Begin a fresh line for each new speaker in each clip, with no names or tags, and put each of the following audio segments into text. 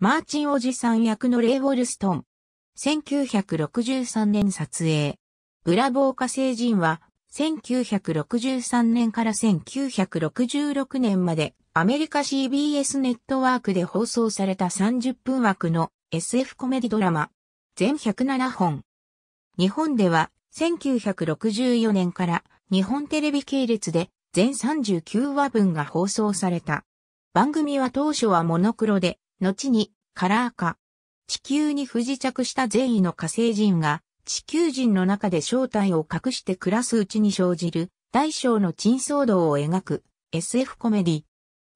マーチンおじさん役のレイ・ウォルストン。1963年撮影。ブラボー火星人は、1963年から1966年まで、アメリカ CBS ネットワークで放送された30分枠の SF コメディドラマ。全107本。日本では、1964年から日本テレビ系列で全39話分が放送された。番組は当初はモノクロで、後にカラー化。地球に不時着した善意の火星人が、地球人の中で正体を隠して暮らすうちに生じる、大小の珍騒動を描く、SF コメディ。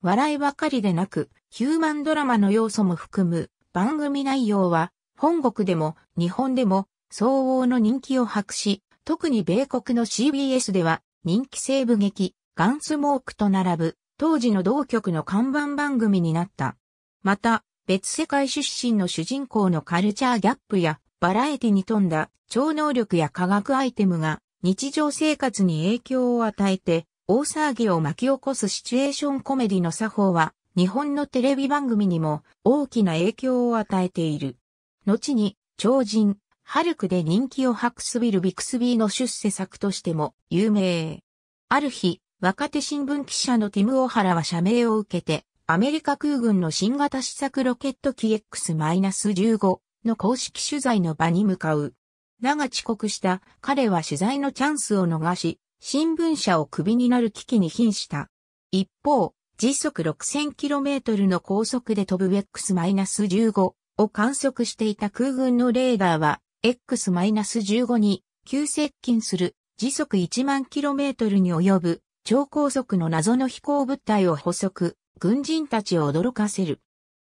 笑いばかりでなく、ヒューマンドラマの要素も含む、番組内容は、本国でも、日本でも、相応の人気を博し、特に米国の CBS では、人気西部劇、ガンスモークと並ぶ、当時の同局の看板番組になった。また、別世界出身の主人公のカルチャーギャップやバラエティに富んだ超能力や科学アイテムが日常生活に影響を与えて大騒ぎを巻き起こすシチュエーションコメディの作法は日本のテレビ番組にも大きな影響を与えている。後に超人、ハルクで人気を博すビル・ビクスビーの出世作としても有名。ある日、若手新聞記者のティム・オハラは社名を受けて、アメリカ空軍の新型試作ロケット機 X-15 の公式取材の場に向かう。だが遅刻した彼は取材のチャンスを逃し、新聞社をクビになる危機に瀕した。一方、時速 6000km の高速で飛ぶ X-15 を観測していた空軍のレーダーは X-15 に急接近する時速1万 km に及ぶ超高速の謎の飛行物体を捕捉。軍人たちを驚かせる。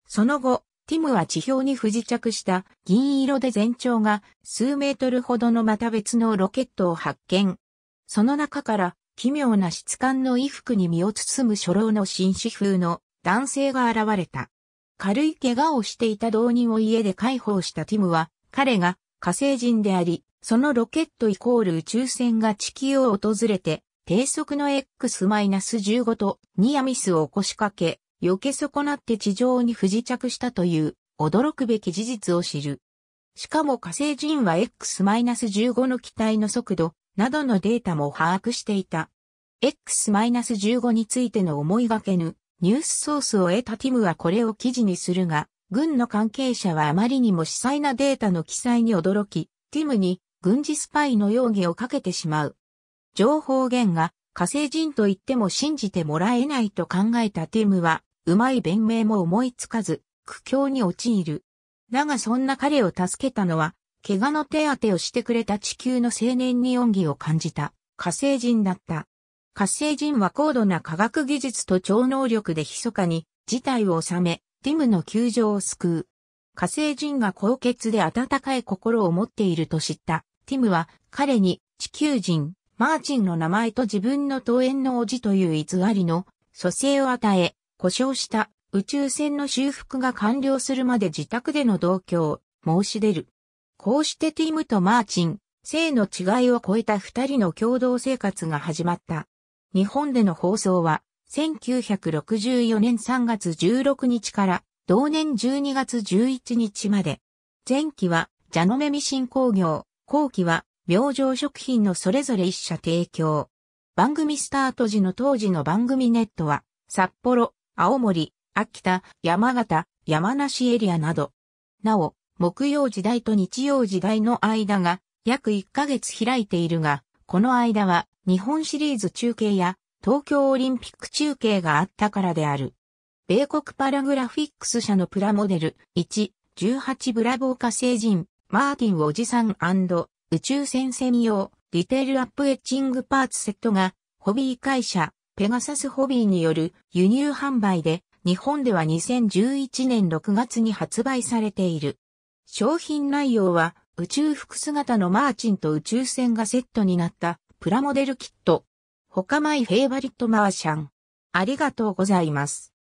その後、ティムは地表に不時着した銀色で全長が数メートルほどのまた別のロケットを発見。その中から奇妙な質感の衣服に身を包む初老の紳士風の男性が現れた。軽い怪我をしていた同人を家で解放したティムは、彼が火星人であり、そのロケットイコール宇宙船が地球を訪れて低速の X-15 とニアミスを起こしかけ、避け損なって地上に不時着したという驚くべき事実を知る。しかも火星人は X-15 の機体の速度などのデータも把握していた。X-15 についての思いがけぬニュースソースを得たティムはこれを記事にするが、軍の関係者はあまりにも司細なデータの記載に驚き、ティムに軍事スパイの容疑をかけてしまう。情報源が火星人と言っても信じてもらえないと考えたティムは、うまい弁明も思いつかず、苦境に陥る。だがそんな彼を助けたのは、怪我の手当てをしてくれた地球の青年に恩義を感じた火星人だった。火星人は高度な科学技術と超能力で密かに事態を収め、ティムの窮状を救う。火星人が高血で温かい心を持っていると知ったティムは彼に地球人マーチンの名前と自分の登園の叔父という偽りの蘇生を与え、故障した宇宙船の修復が完了するまで自宅での同居を申し出る。こうしてティムとマーチン、性の違いを超えた二人の共同生活が始まった。日本での放送は、1964年3月16日から同年12月11日まで。前期は、ジャノメミシン工業、後期は、明星食品のそれぞれ一社提供。番組スタート時の当時の番組ネットは、札幌、青森、秋田、山形、山梨エリアなど。なお、木曜時代と日曜時代の間が約1ヶ月開いているが、この間は日本シリーズ中継や東京オリンピック中継があったからである。米国パラグラフィックス社のプラモデル1、18ブラボー化星人、マーティンおじさん宇宙船専用、リテールアップエッチングパーツセットが、ホビー会社、ペガサスホビーによる輸入販売で、日本では2011年6月に発売されている。商品内容は、宇宙服姿のマーチンと宇宙船がセットになったプラモデルキット。他マイフェイバリットマーシャン。ありがとうございます。